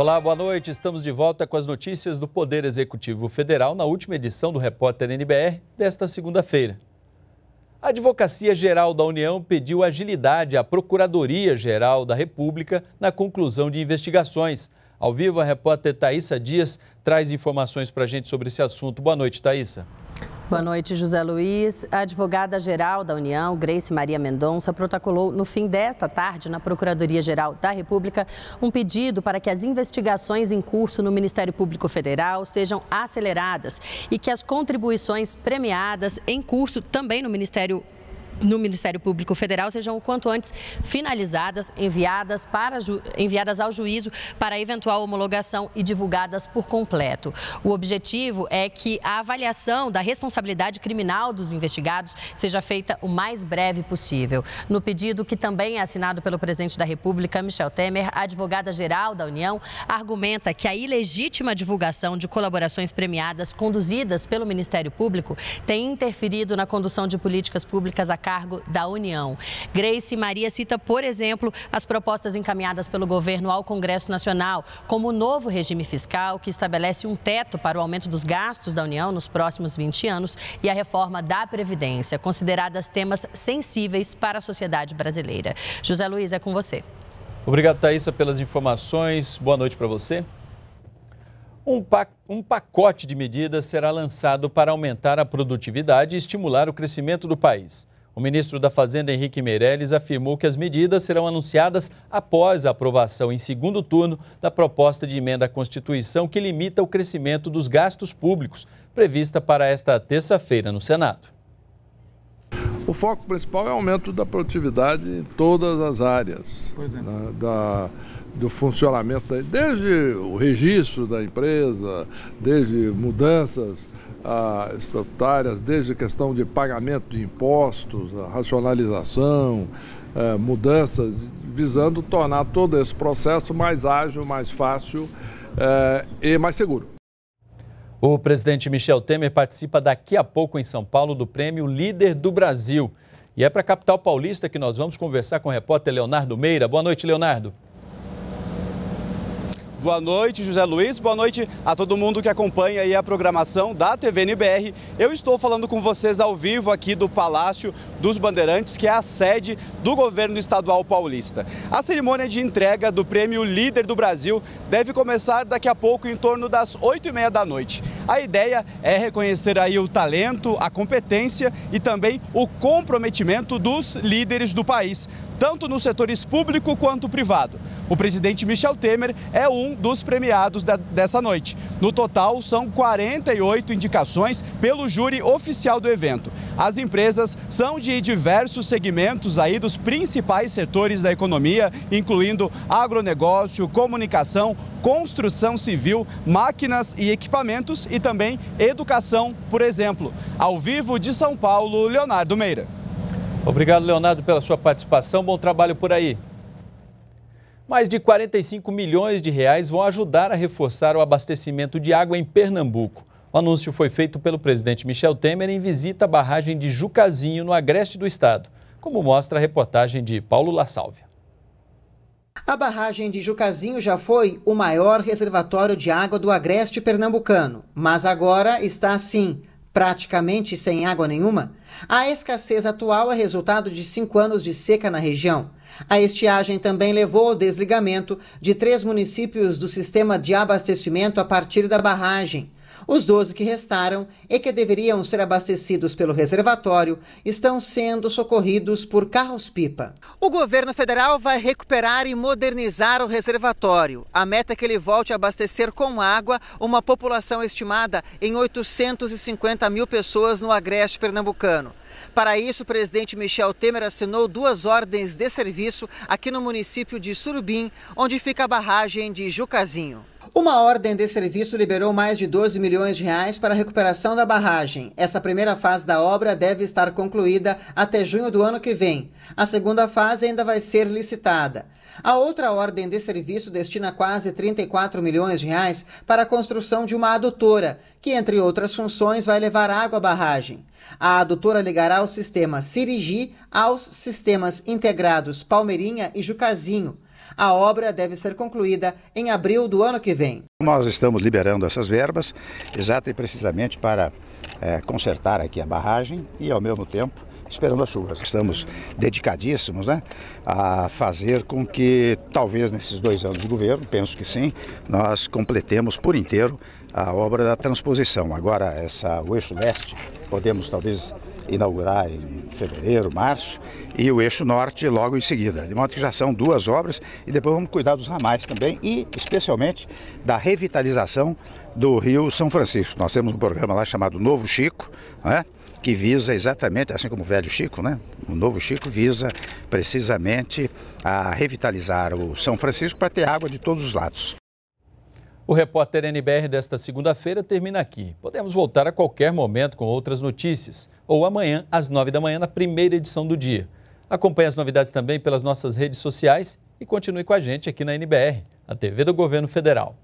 Olá, boa noite. Estamos de volta com as notícias do Poder Executivo Federal na última edição do Repórter NBR desta segunda-feira. A Advocacia Geral da União pediu agilidade à Procuradoria Geral da República na conclusão de investigações. Ao vivo, a repórter Thaisa Dias traz informações para a gente sobre esse assunto. Boa noite, Thaisa. Boa noite, José Luiz. A advogada-geral da União, Grace Maria Mendonça, protocolou no fim desta tarde, na Procuradoria-Geral da República, um pedido para que as investigações em curso no Ministério Público Federal sejam aceleradas e que as contribuições premiadas em curso também no Ministério Público no Ministério Público Federal sejam o quanto antes finalizadas, enviadas, para, enviadas ao juízo para eventual homologação e divulgadas por completo. O objetivo é que a avaliação da responsabilidade criminal dos investigados seja feita o mais breve possível. No pedido que também é assinado pelo presidente da República, Michel Temer, a advogada-geral da União argumenta que a ilegítima divulgação de colaborações premiadas conduzidas pelo Ministério Público tem interferido na condução de políticas públicas a cargo da União. Grace Maria cita, por exemplo, as propostas encaminhadas pelo governo ao Congresso Nacional, como o novo regime fiscal, que estabelece um teto para o aumento dos gastos da União nos próximos 20 anos, e a reforma da Previdência, consideradas temas sensíveis para a sociedade brasileira. José Luiz, é com você. Obrigado, Thaisa, pelas informações. Boa noite para você. Um, um, pacote de medidas será lançado para aumentar a produtividade e estimular o crescimento do país. O ministro da Fazenda, Henrique Meirelles, afirmou que as medidas serão anunciadas após a aprovação em segundo turno da proposta de emenda à Constituição que limita o crescimento dos gastos públicos, prevista para esta terça-feira no Senado. O foco principal é o aumento da produtividade em todas as áreas. É. Né, da, do funcionamento, desde o registro da empresa, desde mudanças ah, estatutárias, desde a questão de pagamento de impostos, a racionalização, ah, mudanças, visando tornar todo esse processo mais ágil, mais fácil ah, e mais seguro. O presidente Michel Temer participa daqui a pouco em São Paulo do prêmio Líder do Brasil. E é para a capital paulista que nós vamos conversar com o repórter Leonardo Meira. Boa noite, Leonardo. Boa noite, José Luiz. Boa noite a todo mundo que acompanha aí a programação da TV NBR. Eu estou falando com vocês ao vivo aqui do Palácio dos Bandeirantes, que é a sede do governo estadual paulista. A cerimônia de entrega do prêmio Líder do Brasil deve começar daqui a pouco, em torno das 8h30 da noite. A ideia é reconhecer aí o talento, a competência e também o comprometimento dos líderes do país, tanto nos setores público quanto privado. O presidente Michel Temer é um dos premiados dessa noite. No total, são 48 indicações pelo júri oficial do evento. As empresas são de diversos segmentos aí dos principais setores da economia, incluindo agronegócio, comunicação, construção civil, máquinas e equipamentos e e também educação, por exemplo. Ao vivo de São Paulo, Leonardo Meira. Obrigado, Leonardo, pela sua participação. Bom trabalho por aí. Mais de 45 milhões de reais vão ajudar a reforçar o abastecimento de água em Pernambuco. O anúncio foi feito pelo presidente Michel Temer em visita à barragem de Jucazinho, no agreste do estado, como mostra a reportagem de Paulo La Sálvia. A barragem de Jucazinho já foi o maior reservatório de água do agreste pernambucano, mas agora está assim, praticamente sem água nenhuma. A escassez atual é resultado de cinco anos de seca na região. A estiagem também levou ao desligamento de três municípios do sistema de abastecimento a partir da barragem. Os 12 que restaram e que deveriam ser abastecidos pelo reservatório estão sendo socorridos por carros-pipa. O governo federal vai recuperar e modernizar o reservatório. A meta é que ele volte a abastecer com água uma população estimada em 850 mil pessoas no agreste pernambucano. Para isso, o presidente Michel Temer assinou duas ordens de serviço aqui no município de Surubim, onde fica a barragem de Jucazinho. Uma ordem de serviço liberou mais de 12 milhões de reais para a recuperação da barragem. Essa primeira fase da obra deve estar concluída até junho do ano que vem. A segunda fase ainda vai ser licitada. A outra ordem de serviço destina quase 34 milhões de reais para a construção de uma adutora, que, entre outras funções, vai levar água à barragem. A adutora ligará o sistema Sirigi aos sistemas integrados Palmeirinha e Jucazinho. A obra deve ser concluída em abril do ano que vem. Nós estamos liberando essas verbas exata e precisamente para é, consertar aqui a barragem e, ao mesmo tempo, esperando as chuvas. Estamos dedicadíssimos né, a fazer com que, talvez nesses dois anos de governo, penso que sim, nós completemos por inteiro a obra da transposição. Agora, essa, o eixo leste, podemos talvez inaugurar em fevereiro, março, e o eixo norte logo em seguida. De modo que já são duas obras e depois vamos cuidar dos ramais também e especialmente da revitalização do Rio São Francisco. Nós temos um programa lá chamado Novo Chico, né? que visa exatamente, assim como o velho Chico, né? O novo Chico visa precisamente a revitalizar o São Francisco para ter água de todos os lados. O repórter NBR desta segunda-feira termina aqui. Podemos voltar a qualquer momento com outras notícias, ou amanhã, às nove da manhã, na primeira edição do dia. Acompanhe as novidades também pelas nossas redes sociais e continue com a gente aqui na NBR, a TV do Governo Federal.